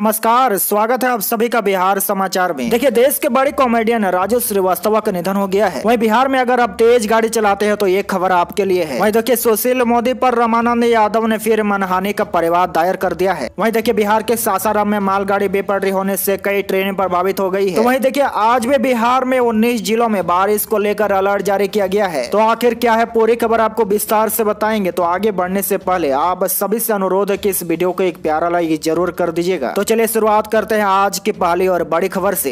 नमस्कार स्वागत है आप सभी का बिहार समाचार में देखिए देश के बड़े कॉमेडियन राजू श्रीवास्तव का निधन हो गया है वहीं बिहार में अगर आप तेज गाड़ी चलाते हैं तो ये खबर आपके लिए है वहीं देखिए सुशील मोदी पर रामानंद यादव ने फिर मनहानि का परिवार दायर कर दिया है वहीं देखिए बिहार के सासाराम में मालगाड़ी बेपड़ी होने से कई ट्रेन प्रभावित हो गई है तो वही देखिये आज भी बिहार में उन्नीस जिलों में बारिश को लेकर अलर्ट जारी किया गया है तो आखिर क्या है पूरी खबर आपको विस्तार से बताएंगे तो आगे बढ़ने से पहले आप सभी से अनुरोध है की इस वीडियो को एक प्यारा लाइक जरूर कर दीजिएगा तो तो चलिए शुरुआत करते हैं आज की पहली और बड़ी खबर से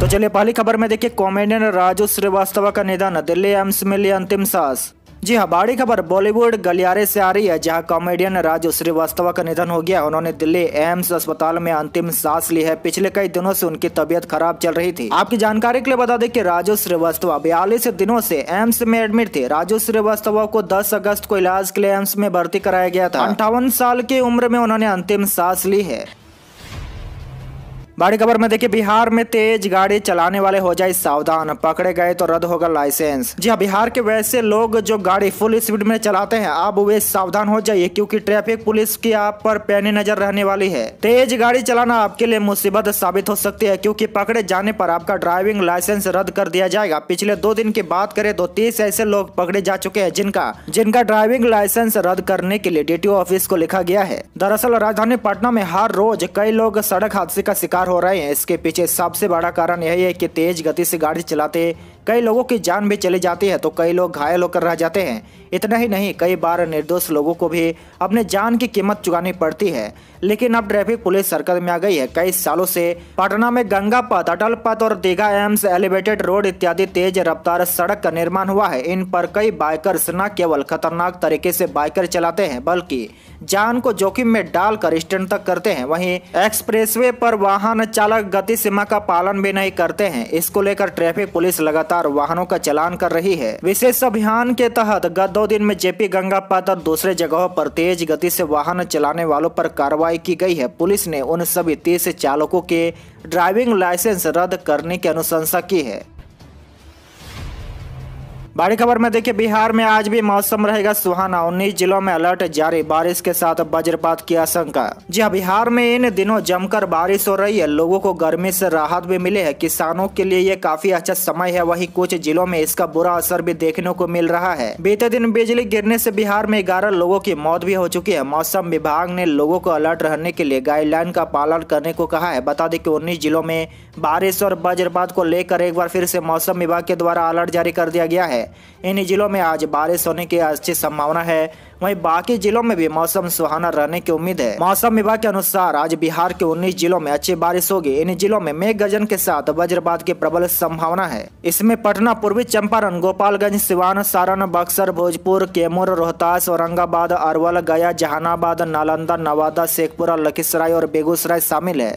तो चलिए पहली खबर में देखिए कॉमेडियन राजू श्रीवास्तव का निधन दिल्ली एम्स में लिए अंतिम सांस जी हाँ बड़ी खबर बॉलीवुड गलियारे से आ रही है जहां कॉमेडियन राजू श्रीवास्तव का निधन हो गया उन्होंने दिल्ली एम्स अस्पताल में अंतिम सांस ली है पिछले कई दिनों से उनकी तबीयत खराब चल रही थी आपकी जानकारी के लिए बता दें कि राजू श्रीवास्तव बयालीस दिनों से एम्स में एडमिट थे राजू श्रीवास्तव को दस अगस्त को इलाज के लिए एम्स में भर्ती कराया गया था अंठावन साल की उम्र में उन्होंने अंतिम सांस ली है बड़ी खबर में देखिए बिहार में तेज गाड़ी चलाने वाले हो जाए सावधान पकड़े गए तो रद्द होगा लाइसेंस जी हाँ बिहार के वैसे लोग जो गाड़ी फुल स्पीड में चलाते हैं अब वे सावधान हो जाइए क्योंकि ट्रैफिक पुलिस की आप पर पैनी नजर रहने वाली है तेज गाड़ी चलाना आपके लिए मुसीबत साबित हो सकती है क्योंकि पकड़े जाने पर आपका ड्राइविंग लाइसेंस रद्द कर दिया जाएगा पिछले दो दिन की बात करें तो तीस ऐसे लोग पकड़े जा चुके हैं जिनका जिनका ड्राइविंग लाइसेंस रद्द करने के लिए डीटीओ ऑफिस को लिखा गया है दरअसल राजधानी पटना में हर रोज कई लोग सड़क हादसे का शिकार हो रहे हैं इसके पीछे सबसे बड़ा कारण यही है कि तेज गति से गाड़ी चलाते कई लोगों की जान भी चली जाती है तो कई लोग घायल होकर रह जाते हैं इतना ही नहीं कई बार निर्दोष लोगों को भी अपने जान की कीमत चुकानी पड़ती है लेकिन अब ट्रैफिक पुलिस सरकत में आ गई है कई सालों से पटना में गंगा पथ अटल पथ और दीघा एम्स एलिवेटेड रोड इत्यादि तेज रफ्तार सड़क का निर्माण हुआ है इन पर कई बाइकर्स न केवल खतरनाक तरीके से बाइकर चलाते हैं बल्कि जान को जोखिम में डालकर स्टैंड तक करते हैं वहीं एक्सप्रेसवे पर वाहन चालक गति सीमा का पालन भी नहीं करते हैं इसको लेकर ट्रैफिक पुलिस लगातार वाहनों का चलान कर रही है विशेष अभियान के तहत गत दो दिन में जेपी गंगा पथ और दूसरे जगहों पर तेज गति से वाहन चलाने वालों पर कार्रवाई की गई है पुलिस ने उन सभी तीस चालकों के ड्राइविंग लाइसेंस रद्द करने की अनुशंसा की है बड़ी खबर में देखिए बिहार में आज भी मौसम रहेगा सुहाना उन्नीस जिलों में अलर्ट जारी बारिश के साथ वज्रपात की आशंका जी हाँ बिहार में इन दिनों जमकर बारिश हो रही है लोगों को गर्मी से राहत भी मिले है किसानों के लिए ये काफी अच्छा समय है वही कुछ जिलों में इसका बुरा असर भी देखने को मिल रहा है बीते दिन बिजली गिरने ऐसी बिहार में ग्यारह लोगों की मौत भी हो चुकी है मौसम विभाग ने लोगों को अलर्ट रहने के लिए गाइडलाइन का पालन करने को कहा है बता दें की उन्नीस जिलों में बारिश और वज्रपात को लेकर एक बार फिर ऐसी मौसम विभाग के द्वारा अलर्ट जारी कर दिया गया है इन जिलों में आज बारिश होने की अच्छी संभावना है वहीं बाकी जिलों में भी मौसम सुहाना रहने की उम्मीद है मौसम विभाग के अनुसार आज बिहार के 19 जिलों में अच्छी बारिश होगी इन जिलों में मेघ गर्जन के साथ वज्रपात की प्रबल संभावना है इसमें पटना पूर्वी चंपारण गोपालगंज सिवान सारण बक्सर भोजपुर कैमूर रोहतास औरंगाबाद अरवल गया जहानाबाद नालंदा नवादा शेखपुरा लखीसराय और बेगूसराय शामिल है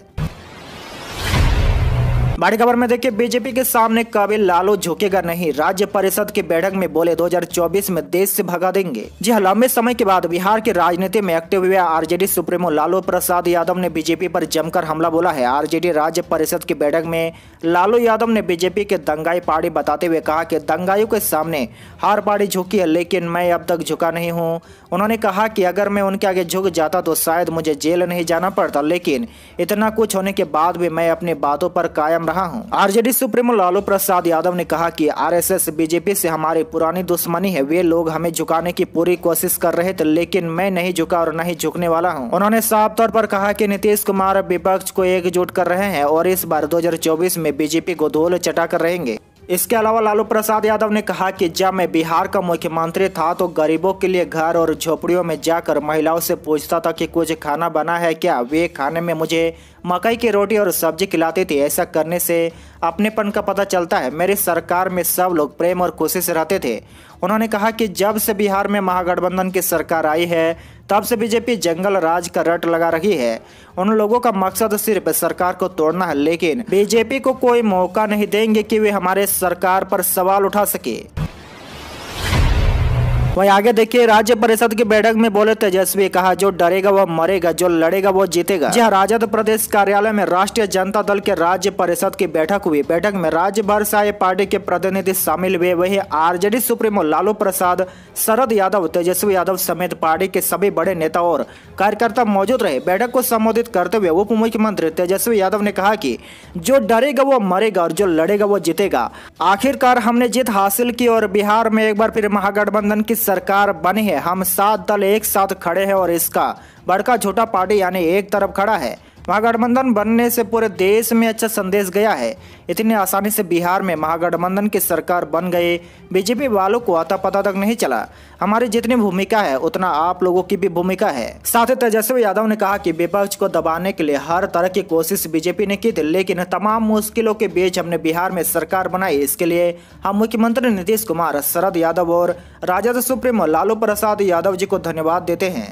बड़ी खबर में देखिए बीजेपी के सामने कभी लालू झुकेगा नहीं राज्य परिषद की बैठक में बोले 2024 में देश से भगा देंगे जी हाँ लंबे समय के बाद बिहार की राजनीति में एक्टिव हुए आरजेडी सुप्रीमो लालू प्रसाद यादव ने बीजेपी पर जमकर हमला बोला है आरजेडी राज्य परिषद की बैठक में लालू यादव ने बीजेपी के दंगाई पार्टी बताते हुए कहा की दंगाइयों के सामने हर पार्टी झुकी है लेकिन मैं अब तक झुका नहीं हूँ उन्होंने कहा की अगर मैं उनके आगे झुक जाता तो शायद मुझे जेल नहीं जाना पड़ता लेकिन इतना कुछ होने के बाद भी मैं अपनी बातों पर कायम रहा हूं। आरजेडी सुप्रीमो लालू प्रसाद यादव ने कहा कि आरएसएस बीजेपी से हमारी पुरानी दुश्मनी है वे लोग हमें झुकाने की पूरी कोशिश कर रहे थे लेकिन मैं नहीं झुका और नहीं झुकने वाला हूँ उन्होंने साफ तौर पर कहा की नीतीश कुमार विपक्ष को एकजुट कर रहे हैं और इस बार दो में बीजेपी को धोल चटा कर रहेंगे इसके अलावा लालू प्रसाद यादव ने कहा कि जब मैं बिहार का मुख्यमंत्री था तो गरीबों के लिए घर और झोपड़ियों में जाकर महिलाओं से पूछता था कि कुछ खाना बना है क्या वे खाने में मुझे मकई की रोटी और सब्जी खिलाती थी ऐसा करने से अपनेपन का पता चलता है मेरी सरकार में सब लोग प्रेम और खुशी से रहते थे उन्होंने कहा कि जब से बिहार में महागठबंधन की सरकार आई है तब से बीजेपी जंगल राज का रट लगा रही है उन लोगों का मकसद सिर्फ सरकार को तोड़ना है लेकिन बीजेपी को कोई मौका नहीं देंगे कि वे हमारे सरकार पर सवाल उठा सके वही आगे देखिए राज्य परिषद की बैठक में बोले तेजस्वी कहा जो डरेगा वह मरेगा जो लड़ेगा वो जीतेगा जहाँ राजद प्रदेश कार्यालय में राष्ट्रीय जनता दल के राज्य परिषद की बैठक हुई बैठक में राज्य भर से पार्टी के प्रतिनिधि शामिल हुए वही आरजेडी सुप्रीमो लालू प्रसाद शरद यादव तेजस्वी यादव समेत पार्टी के सभी बड़े नेता और कार्यकर्ता मौजूद रहे बैठक को संबोधित करते हुए उप मुख्यमंत्री तेजस्वी यादव ने कहा की जो डरेगा वो मरेगा और जो लड़ेगा वो जीतेगा आखिरकार हमने जीत हासिल की और बिहार में एक बार फिर महागठबंधन की सरकार बनी है हम सात दल एक साथ खड़े हैं और इसका बड़का छोटा पार्टी यानी एक तरफ खड़ा है महागठबंधन बनने से पूरे देश में अच्छा संदेश गया है इतनी आसानी से बिहार में महागठबंधन की सरकार बन गए बीजेपी वालों को आता पता तक नहीं चला हमारी जितनी भूमिका है उतना आप लोगों की भी भूमिका है साथ ही तेजस्वी यादव ने कहा कि विपक्ष को दबाने के लिए हर तरह की कोशिश बीजेपी ने की थी लेकिन तमाम मुश्किलों के बीच हमने बिहार में सरकार बनाई इसके लिए हम मुख्यमंत्री नीतीश कुमार शरद यादव और राजद सुप्रीमो लालू प्रसाद यादव जी को धन्यवाद देते हैं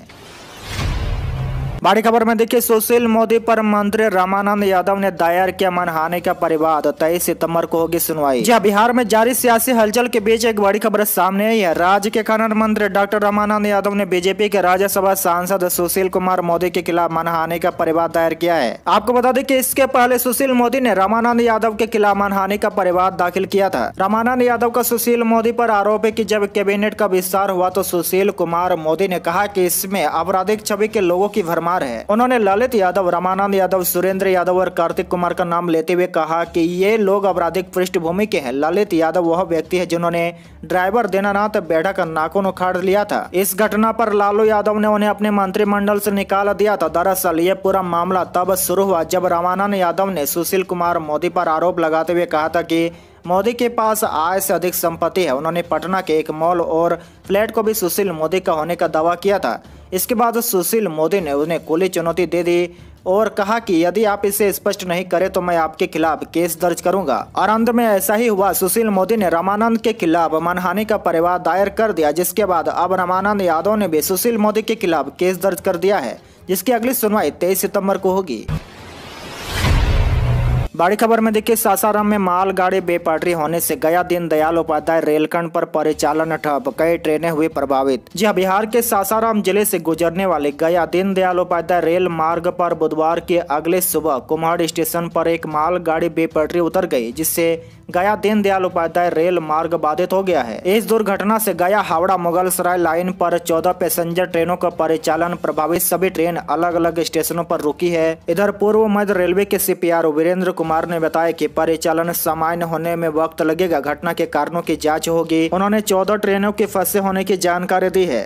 बड़ी खबर में देखिए सुशील मोदी पर मंत्री रामानंद यादव ने दायर किया मनहाने का परिवाद तेईस सितम्बर को होगी सुनवाई जहाँ बिहार में जारी सियासी हलचल के बीच एक बड़ी खबर सामने आई है राज्य के खनन मंत्री डॉक्टर रामानंद यादव ने बीजेपी के राज्यसभा सांसद सुशील कुमार मोदी के खिलाफ मनहाने का परिवाद दायर किया है आपको बता दें की इसके पहले सुशील मोदी ने रामानंद यादव के खिलाफ मनहाने का परिवाद दाखिल किया था रामानंद यादव का सुशील मोदी आरोप आरोप है की जब कैबिनेट का विस्तार हुआ तो सुशील कुमार मोदी ने कहा की इसमें आपराधिक छवि के लोगों की भरमा कुमार है उन्होंने ललित यादव रामानंद यादव सुरेंद्र यादव और कार्तिक कुमार का नाम लेते हुए कहा कि ये लोग आपराधिक पृष्ठभूमि के हैं ललित यादव वह व्यक्ति है जिन्होंने ड्राइवर दीनानाथ बैठक का नाखून उखाड़ लिया था इस घटना पर लालू यादव ने उन्हें अपने मंत्रिमंडल से निकाल दिया था दरअसल ये पूरा मामला तब शुरू हुआ जब रामानंद यादव ने सुशील कुमार मोदी पर आरोप लगाते हुए कहा था कि मोदी के पास आय से अधिक संपत्ति है उन्होंने पटना के एक मॉल और फ्लैट को भी सुशील मोदी का होने का दावा किया था इसके बाद सुशील मोदी ने उन्हें खुली चुनौती दे दी और कहा कि यदि आप इसे स्पष्ट नहीं करें तो मैं आपके खिलाफ केस दर्ज करूंगा और अंत में ऐसा ही हुआ सुशील मोदी ने रामानंद के खिलाफ मानहानि का परिवार दायर कर दिया जिसके बाद अब रामानंद यादव ने भी सुशील मोदी के खिलाफ केस दर्ज कर दिया है जिसकी अगली सुनवाई तेईस सितम्बर को होगी बड़ी खबर में देखिए सासाराम में मालगाड़ी बेपटरी होने से गया दिन दयाल उपाध्याय रेलखंड पर परिचालन ठप कई ट्रेनें हुई प्रभावित जी हाँ, बिहार के सासाराम जिले से गुजरने वाले गया दिन दयाल उपाध्याय रेल मार्ग पर बुधवार के अगले सुबह कुम्हार स्टेशन पर एक मालगाड़ी बेपटरी उतर गई जिससे गया दीन दयाल उपाध्याय रेल मार्ग बाधित हो गया है इस दुर्घटना से गया हावड़ा मुगल सराय लाइन पर 14 पैसेंजर ट्रेनों का परिचालन प्रभावित सभी ट्रेन अलग अलग स्टेशनों पर रुकी है इधर पूर्व मध्य रेलवे के सीपीआर वीरेंद्र कुमार कुमार ने बताया कि परिचालन सामान्य होने में वक्त लगेगा घटना के कारणों की जांच होगी उन्होंने चौदह ट्रेनों के फंसे होने की जानकारी दी है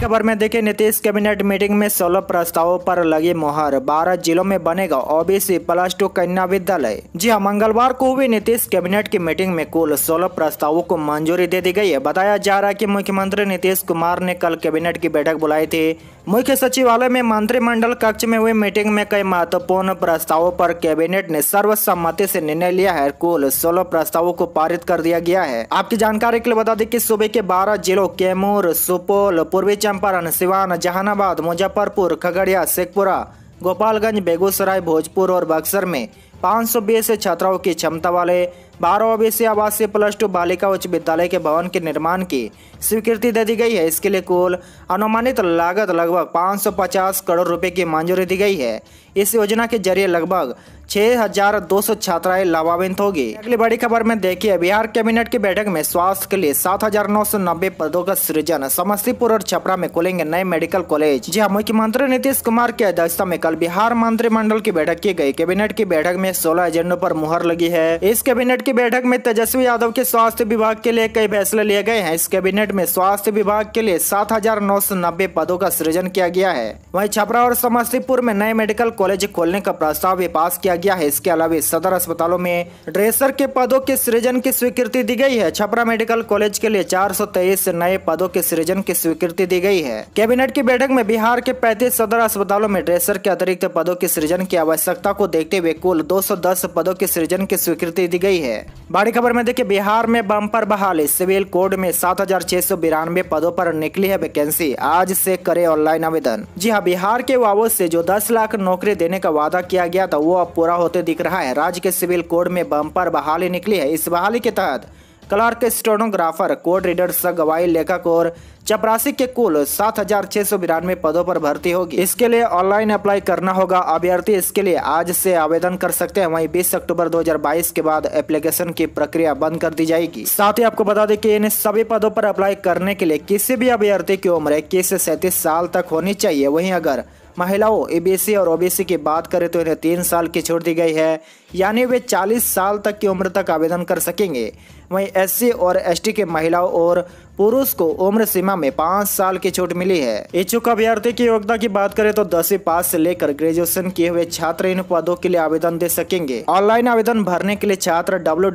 खबर में देखें नीतीश कैबिनेट मीटिंग में सोलह प्रस्तावों पर लगी मोहर बारह जिलों में बनेगा ओबीसी प्लस टू कन्या विद्यालय जी हाँ मंगलवार को हुई नीतीश कैबिनेट की मीटिंग में कुल सोलह प्रस्तावों को मंजूरी दे दी गई है बताया जा रहा है कि मुख्यमंत्री नीतीश कुमार ने कल कैबिनेट की बैठक बुलाई थी मुख्य सचिवालय में मंत्रिमंडल कक्ष में हुई मीटिंग में कई महत्वपूर्ण प्रस्तावों पर कैबिनेट ने सर्वसम्मति से निर्णय लिया है कुल सोलह प्रस्तावों को पारित कर दिया गया है आपकी जानकारी के लिए बता दें कि सूबे के बारह जिलों कैमूर सुपौल पूर्वी चंपारण सिवान जहानाबाद मुजफ्फरपुर खगड़िया शेखपुरा गोपालगंज बेगूसराय भोजपुर और बक्सर में 520 छात्राओं की क्षमता वाले बारह ओबीसी आवासीय प्लस टू बालिका उच्च विद्यालय के भवन के निर्माण की स्वीकृति दे दी गई है इसके लिए कुल अनुमानित लागत लगभग 550 करोड़ रुपए की मंजूरी दी गई है इस योजना के जरिए लगभग छह हजार दो सौ छात्राएं लाभान्वित होगी अगली बड़ी खबर में देखिए बिहार कैबिनेट की बैठक में स्वास्थ्य के लिए सात हजार नौ सौ नब्बे पदों का सृजन समस्तीपुर और छपरा में खोलेंगे नए मेडिकल कॉलेज जी हाँ मुख्यमंत्री नीतीश कुमार की अध्यक्षता में कल बिहार मंत्रिमंडल की बैठक की गई कैबिनेट की बैठक में सोलह एजेंडो आरोप मुहर लगी है इस कैबिनेट की बैठक में तेजस्वी यादव के स्वास्थ्य विभाग के लिए कई फैसले लिए गए हैं इस कैबिनेट में स्वास्थ्य विभाग के लिए सात हजार नौ सौ नब्बे पदों का सृजन किया गया है वहीं छपरा और समस्तीपुर में नए मेडिकल कॉलेज खोलने का प्रस्ताव भी पास किया गया है इसके अलावा सदर अस्पतालों में ड्रेसर के पदों के सृजन की स्वीकृति दी गई है छपरा मेडिकल कॉलेज के लिए चार नए पदों के सृजन की स्वीकृति दी गई है कैबिनेट की बैठक में बिहार के पैंतीस सदर अस्पतालों में ड्रेसर के अतिरिक्त पदों के सृजन की आवश्यकता को देखते हुए कुल दो पदों के सृजन की स्वीकृति दी गई है बड़ी खबर में देखिए बिहार में बम्पर बहाली सिविल कोड में सात पदों पर निकली है वैकेंसी आज से करे ऑनलाइन आवेदन जी हाँ बिहार के वावो से जो दस लाख नौकरी देने का वादा किया गया था वो अब पूरा पूरा होते दिख रहा है राज्य के सिविल कोड में बम्पर बहाली निकली है इस बहाली के तहत क्लार्क स्टोनोग्राफर कोड रीडर सह गवाही लेखक और चपरासी के कुल सात हजार छह सौ बिरानवे पदों पर भर्ती होगी इसके लिए ऑनलाइन अप्लाई करना होगा अभ्यर्थी इसके लिए आज से आवेदन कर सकते हैं वहीं 20 अक्टूबर 2022 के बाद एप्लीकेशन की प्रक्रिया बंद कर दी जाएगी साथ ही आपको बता दें कि इन सभी पदों पर अप्लाई करने के लिए किसी भी अभ्यर्थी की उम्र इक्कीस से सैतीस साल तक होनी चाहिए वही अगर महिलाओं एबीसी और ओबीसी की बात करें तो इन्हें तीन साल की छूट दी गई है यानी वे 40 साल तक की उम्र तक आवेदन कर सकेंगे वहीं एससी और एसटी के महिलाओं और पुरुष को उम्र सीमा में पाँच साल की छूट मिली है इच्छुक अभ्यर्थी की योग्यता की बात करें तो दसवीं पास से लेकर ग्रेजुएशन किए हुए छात्र इन पदों के लिए आवेदन दे सकेंगे ऑनलाइन आवेदन भरने के लिए छात्र डब्ल्यू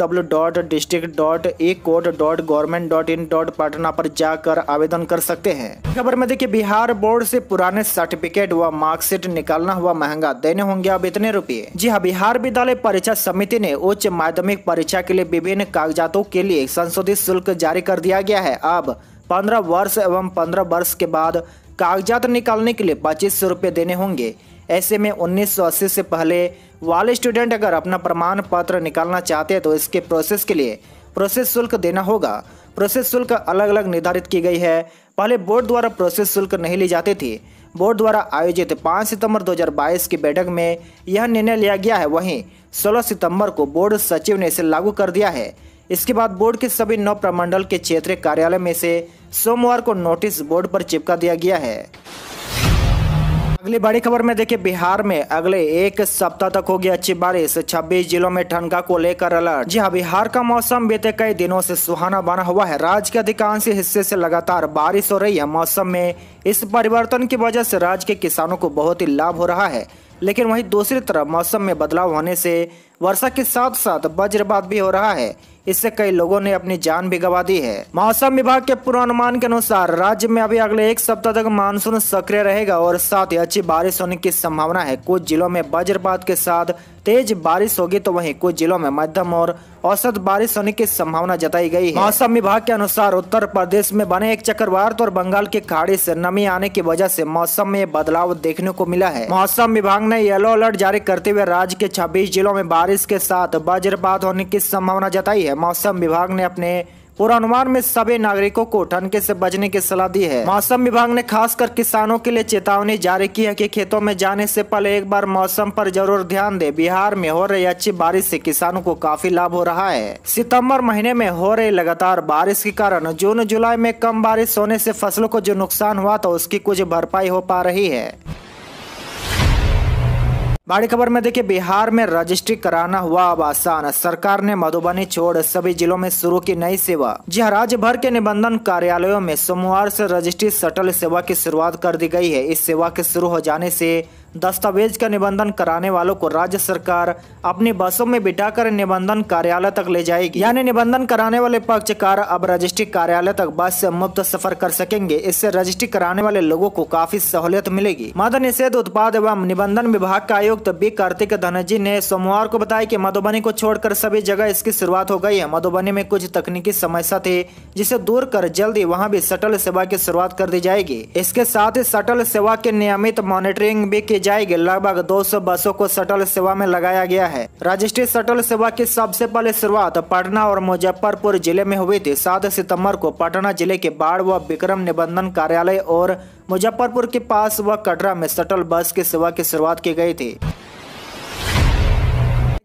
पटना पर जाकर आवेदन कर सकते हैं खबर में देखिए बिहार बोर्ड से पुराने सर्टिफिकेट व मार्कशीट निकालना हुआ महंगा देने होंगे अब इतने रुपए जी हाँ बिहार विद्यालय परीक्षा समिति ने उच्च माध्यमिक परीक्षा के लिए विभिन्न कागजातों के लिए संशोधित शुल्क जारी कर दिया गया है अब पंद्रह वर्ष एवं पंद्रह वर्ष के बाद कागजात निकालने के लिए पच्चीस सौ रुपये देने होंगे ऐसे में 1980 से पहले वाले स्टूडेंट अगर अपना प्रमाण पत्र निकालना चाहते हैं तो इसके प्रोसेस के लिए प्रोसेस शुल्क देना होगा प्रोसेस शुल्क अलग अलग निर्धारित की गई है पहले बोर्ड द्वारा प्रोसेस शुल्क नहीं ली जाती थी बोर्ड द्वारा आयोजित 5 सितंबर 2022 की बैठक में यह निर्णय लिया गया है वहीं 16 सितंबर को बोर्ड सचिव ने इसे लागू कर दिया है इसके बाद बोर्ड के सभी नौ प्रमंडल के क्षेत्रीय कार्यालय में से सोमवार को नोटिस बोर्ड पर चिपका दिया गया है अगली बड़ी खबर में देखिए बिहार में अगले एक सप्ताह तक होगी अच्छी बारिश 26 जिलों में ठंडा को लेकर अलर्ट जी हाँ बिहार का मौसम बीते कई दिनों से सुहाना बना हुआ है राज्य के अधिकांश हिस्से से लगातार बारिश हो रही है मौसम में इस परिवर्तन की वजह से राज्य के किसानों को बहुत ही लाभ हो रहा है लेकिन वहीं दूसरी तरफ मौसम में बदलाव होने से वर्षा के साथ साथ वज्रपात भी हो रहा है इससे कई लोगों ने अपनी जान भी गंवा दी है मौसम विभाग के पूर्वानुमान के अनुसार राज्य में अभी अगले एक सप्ताह तक मानसून सक्रिय रहेगा और साथ ही अच्छी बारिश होने की संभावना है कुछ जिलों में वज्रपात के साथ तेज बारिश होगी तो वहीं कुछ जिलों में मध्यम और औसत बारिश होने की संभावना जताई गई है मौसम विभाग के अनुसार उत्तर प्रदेश में बने एक चक्रवात और बंगाल की खाड़ी से नमी आने की वजह से मौसम में बदलाव देखने को मिला है मौसम विभाग ने येलो अलर्ट जारी करते हुए राज्य के छब्बीस जिलों में बारिश बारिश के साथ वज्रपात होने की संभावना जताई है मौसम विभाग ने अपने पूर्वानुमान में सभी नागरिकों को ठंडे से बचने की सलाह दी है मौसम विभाग ने खासकर किसानों के लिए चेतावनी जारी की है कि खेतों में जाने से पहले एक बार मौसम पर जरूर ध्यान दें बिहार में हो रही अच्छी बारिश से किसानों को काफी लाभ हो रहा है सितंबर महीने में हो रही लगातार बारिश के कारण जून जुलाई में कम बारिश होने से फसलों को जो नुकसान हुआ था उसकी कुछ भरपाई हो पा रही है बड़ी खबर में देखिए बिहार में रजिस्ट्री कराना हुआ अब आसान सरकार ने मधुबनी छोड़ सभी जिलों में शुरू की नई सेवा जी हाँ, राज्य भर के निबंधन कार्यालयों में सोमवार से रजिस्ट्री सटल सेवा की शुरुआत कर दी गई है इस सेवा के शुरू हो जाने से दस्तावेज का निबंधन कराने वालों को राज्य सरकार अपनी बसों में बिठाकर निबंधन कार्यालय तक ले जाएगी यानी निबंधन कराने वाले पक्षकार अब रजिस्ट्री कार्यालय तक बस से मुफ्त सफर कर सकेंगे इससे रजिस्ट्री कराने वाले लोगों को काफी सहूलियत मिलेगी मद निषेध उत्पाद एवं निबंधन विभाग का आयुक्त बी कार्तिक धनजी ने सोमवार को बताया की मधुबनी को छोड़कर सभी जगह इसकी शुरुआत हो गई है मधुबनी में कुछ तकनीकी समस्या थी जिसे दूर कर जल्दी वहाँ भी सटल सेवा की शुरुआत कर दी जाएगी इसके साथ ही सटल सेवा के नियमित मॉनिटरिंग भी की जाएगी लगभग 200 बसों को शटल सेवा में लगाया गया है राजस्थित शटल सेवा की सबसे पहले शुरुआत पटना और मुजफ्फरपुर जिले में हुई थी सात सितम्बर को पटना जिले के बाढ़ व विक्रम निबंधन कार्यालय और मुजफ्फरपुर के पास व कटरा में शटल बस की सेवा की शुरुआत की गयी थी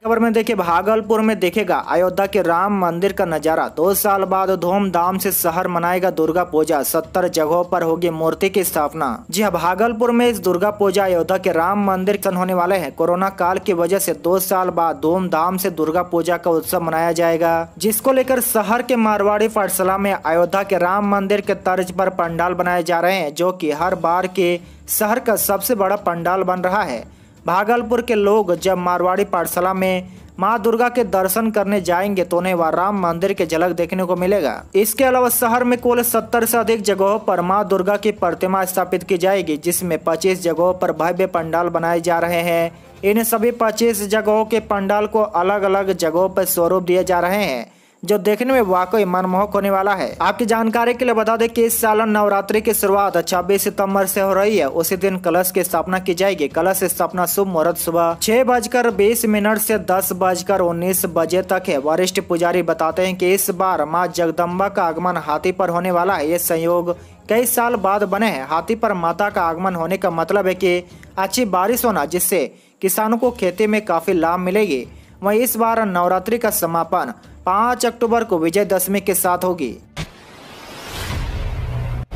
खबर में देखिए भागलपुर में देखेगा अयोध्या के राम मंदिर का नजारा दो साल बाद धूमधाम से शहर मनाएगा दुर्गा पूजा सत्तर जगहों पर होगी मूर्ति की स्थापना जी हाँ भागलपुर में इस दुर्गा पूजा अयोध्या के राम मंदिर होने वाले हैं कोरोना काल की वजह से दो साल बाद धूमधाम से दुर्गा पूजा का उत्सव मनाया जाएगा जिसको लेकर शहर के मारवाड़ी पाठशाला में अयोध्या के राम मंदिर के तर्ज पर पंडाल बनाए जा रहे हैं जो की हर बार के शहर का सबसे बड़ा पंडाल बन रहा है भागलपुर के लोग जब मारवाड़ी पाठशाला में माँ दुर्गा के दर्शन करने जाएंगे तो उन्हें वहाँ राम मंदिर के झलक देखने को मिलेगा इसके अलावा शहर में कुल सत्तर से अधिक जगहों पर माँ दुर्गा की प्रतिमा स्थापित की जाएगी जिसमें पच्चीस जगहों पर भव्य पंडाल बनाए जा रहे हैं इन सभी पच्चीस जगहों के पंडाल को अलग अलग जगहों पर स्वरूप दिए जा रहे हैं जो देखने में वाकई मनमोहक होने वाला है आपकी जानकारी के लिए बता दें कि इस साल नवरात्रि की शुरुआत छब्बीस सितम्बर से हो रही है उसी दिन कलश की स्थापना की जाएगी कलश स्थापना शुभ मुहूर्त सुबह छह बजकर बीस मिनट से दस बजकर उन्नीस बजे तक है वरिष्ठ पुजारी बताते हैं कि इस बार माँ जगदम्बा का आगमन हाथी पर होने वाला है ये संयोग कई साल बाद बने हैं हाथी पर माता का आगमन होने का मतलब है की अच्छी बारिश होना जिससे किसानों को खेती में काफी लाभ मिलेगी वही इस बार नवरात्रि का समापन 5 अक्टूबर को विजय दशमी के साथ होगी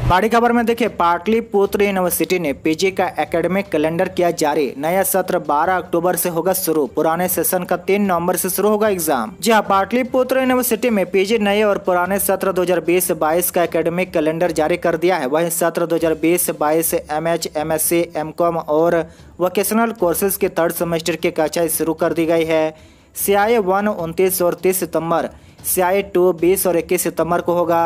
बड़ी खबर में देखिए पाटलिपुत्र यूनिवर्सिटी ने पीजी का एकेडमिक कैलेंडर किया जारी नया सत्र 12 अक्टूबर से होगा शुरू पुराने सेशन का 3 नवंबर से शुरू होगा एग्जाम जी हाँ पाटलिपुत्र यूनिवर्सिटी में पीजी नए और पुराने सत्र 2020-22 का एकेडमिक कैलेंडर जारी कर दिया है वहीं सत्र 2020-22 एमएच एमएससी एमकॉम और वोकेशनल कोर्सेज के थर्ड सेमेस्टर की कक्षाएं शुरू कर दी गई है सियाई वन उनतीस और तीस सितंबर सीआईए टू बीस और इक्कीस सितंबर को होगा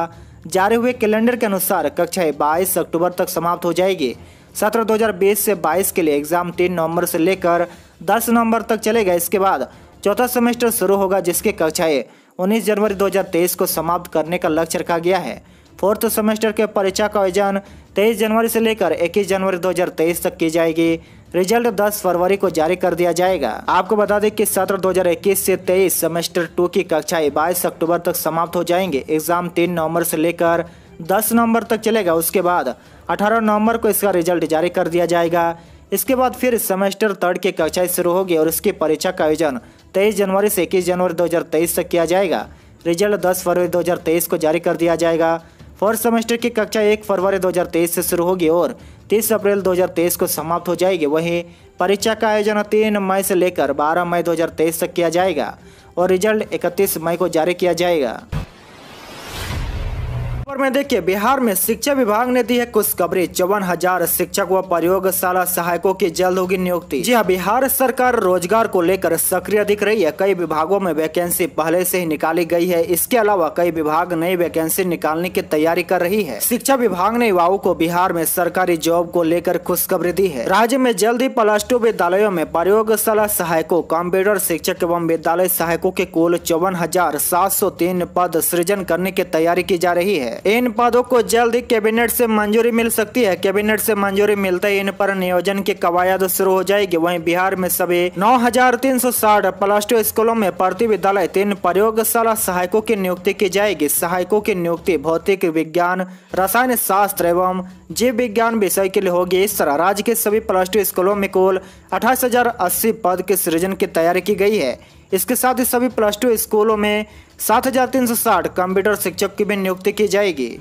जारी हुए कैलेंडर के अनुसार कक्षाएं बाईस अक्टूबर तक समाप्त हो जाएगी सत्र 2020 से 22 के लिए एग्जाम 3 नवंबर से लेकर 10 नवंबर तक चलेगा इसके बाद चौथा सेमेस्टर शुरू होगा जिसकी कक्षाएं 19 जनवरी 2023 को समाप्त करने का लक्ष्य रखा गया है फोर्थ सेमेस्टर के परीक्षा का आयोजन 23 जनवरी से लेकर 21 जनवरी 2023 तक की जाएगी रिजल्ट 10 फरवरी को जारी कर दिया जाएगा आपको बता दें कि सत्र 2021 से 23 सेमेस्टर टू की कक्षाएं बाईस अक्टूबर तक समाप्त हो जाएंगे एग्जाम 3 नवंबर से लेकर 10 नवंबर तक चलेगा उसके बाद 18 नवंबर को इसका रिजल्ट जारी कर दिया जाएगा इसके बाद फिर सेमेस्टर थर्ड की कक्षाएं शुरू होगी और इसकी परीक्षा का आयोजन तेईस जनवरी से इक्कीस जनवरी दो तक किया जाएगा रिजल्ट दस फरवरी दो को जारी कर दिया जाएगा फर्स्ट सेमेस्टर की कक्षा एक फरवरी 2023 से शुरू होगी और 30 अप्रैल 2023 को समाप्त हो जाएगी वहीं परीक्षा का आयोजन तीन मई से लेकर 12 मई 2023 तक किया जाएगा और रिजल्ट 31 मई को जारी किया जाएगा खबर में देखिए बिहार में शिक्षा विभाग ने दी है खबरें चौवन हजार शिक्षक व प्रयोगशाला सहायकों की जल्द होगी नियुक्ति जी हाँ बिहार सरकार रोजगार को लेकर सक्रिय दिख रही है कई विभागों में वैकेंसी पहले से ही निकाली गई है इसके अलावा कई विभाग नई वैकेंसी निकालने की तैयारी कर रही है शिक्षा विभाग ने युवाओं को बिहार में सरकारी जॉब को लेकर खुशखबरी दी है राज्य में जल्द ही प्लस टू विद्यालयों में प्रयोगशाला सहायकों कंप्यूटर शिक्षक एवं विद्यालय सहायकों के कुल चौवन हजार सात सौ तीन पद सृजन करने की तैयारी की जा रही है इन पदों को जल्द ही कैबिनेट से मंजूरी मिल सकती है कैबिनेट से मंजूरी मिलते ही इन पर नियोजन की कवायद शुरू हो जाएगी वहीं बिहार में सभी नौ हजार तीन सौ साठ प्लस टू स्कूलों में प्रति विद्यालय तीन प्रयोगशाला सहायकों की नियुक्ति की जाएगी सहायकों की नियुक्ति भौतिक विज्ञान रसायन शास्त्र एवं जीव विज्ञान विषय के लिए होगी इस तरह राज्य के सभी प्लस टू स्कूलों में कुल अठाईस पद के सृजन की तैयारी की गई है इसके साथ ही सभी प्लस टू स्कूलों में सात हजार तीन सौ साठ कंप्यूटर शिक्षक की भी नियुक्ति की जाएगी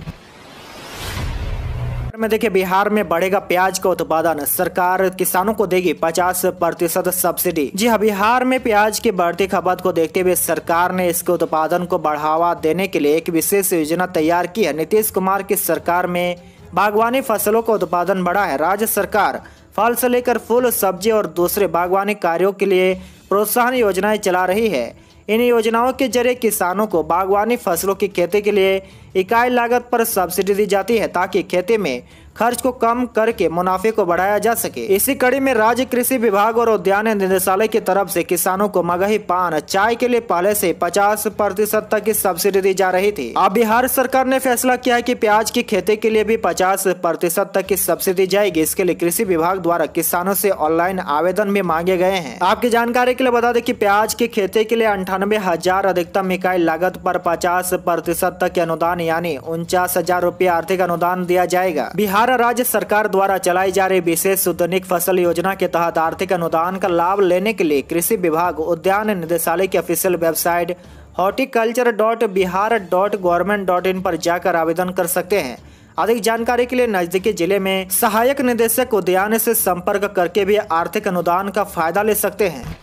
में देखिए बिहार में बढ़ेगा प्याज का उत्पादन सरकार किसानों को देगी 50 प्रतिशत सब्सिडी जी हाँ बिहार में प्याज की बढ़ती खपत को देखते हुए सरकार ने इसके उत्पादन को बढ़ावा देने के लिए एक विशेष योजना तैयार की है नीतीश कुमार की सरकार में बागवानी फसलों का उत्पादन बढ़ा है राज्य सरकार फल से लेकर फूल सब्जी और दूसरे बागवानी कार्यो के लिए प्रोत्साहन योजनाएं चला रही है इन योजनाओं के जरिए किसानों को बागवानी फसलों की खेती के लिए इकाई लागत पर सब्सिडी दी जाती है ताकि खेती में खर्च को कम करके मुनाफे को बढ़ाया जा सके इसी कड़ी में राज्य कृषि विभाग और उद्यान निदेशालय की तरफ से किसानों को मगही पान चाय के लिए पहले से 50 प्रतिशत तक की सब्सिडी दी जा रही थी अब बिहार सरकार ने फैसला किया है कि प्याज की खेती के लिए भी 50 प्रतिशत तक की सब्सिडी जाएगी इसके लिए कृषि विभाग द्वारा किसानों ऐसी ऑनलाइन आवेदन भी मांगे गए हैं आपकी जानकारी के लिए बता दें की प्याज की खेती के लिए अंठानवे हजार अधिकतम इकाई लागत आरोप पचास प्रतिशत तक अनुदान यानी उनचास हजार आर्थिक अनुदान दिया जाएगा बिहार हमारा राज्य सरकार द्वारा चलाई जा रही विशेष उद्यनिक फसल योजना के तहत आर्थिक अनुदान का लाभ लेने के लिए कृषि विभाग उद्यान निदेशालय की official website horticulture dot Bihar dot government dot in पर जाकर आवेदन कर सकते हैं अधिक जानकारी के लिए नजदीकी जिले में सहायक निदेशक उद्यान से संपर्क करके भी आर्थिक अनुदान का फायदा ले सकते हैं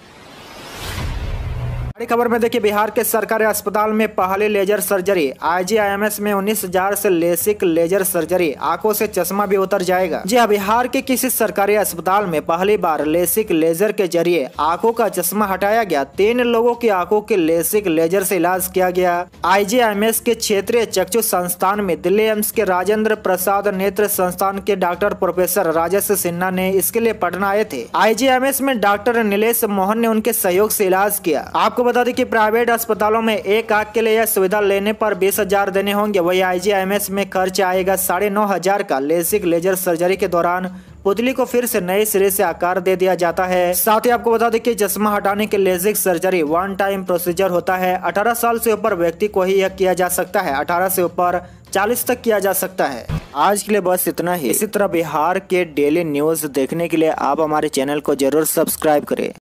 बड़ी खबर में देखिए बिहार के सरकारी अस्पताल में पहली लेजर सर्जरी आईजीआईएमएस में उन्नीस हजार से लेसिक लेजर सर्जरी आंखों से चश्मा भी उतर जाएगा जी हाँ बिहार के किसी सरकारी अस्पताल में पहली बार लेसिक लेजर के जरिए आंखों का चश्मा हटाया गया तीन लोगों की आंखों के लेसिक लेजर से इलाज किया गया आई के क्षेत्रीय चक्षु संस्थान में दिल्ली एम्स के राजेंद्र प्रसाद नेत्र संस्थान के डॉक्टर प्रोफेसर राजेश सिन्हा ने इसके लिए पटना आए थे आई में डॉक्टर नीलेष मोहन ने उनके सहयोग ऐसी इलाज किया आपको बता दें कि प्राइवेट अस्पतालों में एक आग के लिए यह सुविधा लेने पर बीस हजार देने होंगे वही आईजीआईएमएस में खर्च आएगा साढ़े नौ हजार का लेसिक लेजर सर्जरी के दौरान पुतली को फिर से नए सिरे से आकार दे दिया जाता है साथ ही आपको बता दें कि चश्मा हटाने के LASIK surgery one time procedure होता है अठारह साल से ऊपर व्यक्ति को ही यह किया जा सकता है अठारह से ऊपर चालीस तक किया जा सकता है आज के लिए बस इतना ही इसी तरह बिहार के डेली न्यूज देखने के लिए आप हमारे चैनल को जरूर सब्सक्राइब करें